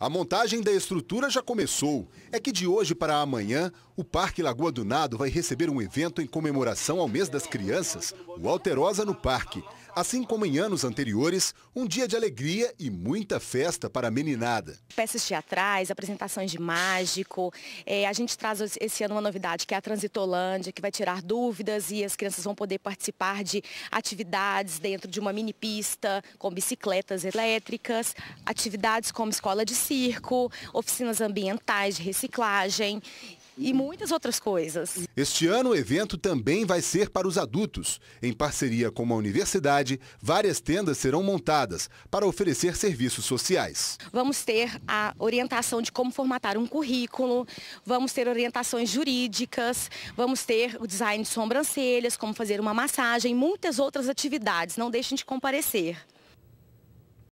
A montagem da estrutura já começou. É que de hoje para amanhã, o Parque Lagoa do Nado vai receber um evento em comemoração ao mês das crianças, o Alterosa no Parque. Assim como em anos anteriores, um dia de alegria e muita festa para a meninada. Peças teatrais, apresentações de mágico. É, a gente traz esse ano uma novidade que é a Transitolândia, que vai tirar dúvidas e as crianças vão poder participar de atividades dentro de uma mini pista, com bicicletas elétricas, atividades como escola de circo, oficinas ambientais de reciclagem e muitas outras coisas. Este ano o evento também vai ser para os adultos. Em parceria com uma universidade, várias tendas serão montadas para oferecer serviços sociais. Vamos ter a orientação de como formatar um currículo, vamos ter orientações jurídicas, vamos ter o design de sobrancelhas, como fazer uma massagem, muitas outras atividades. Não deixem de comparecer.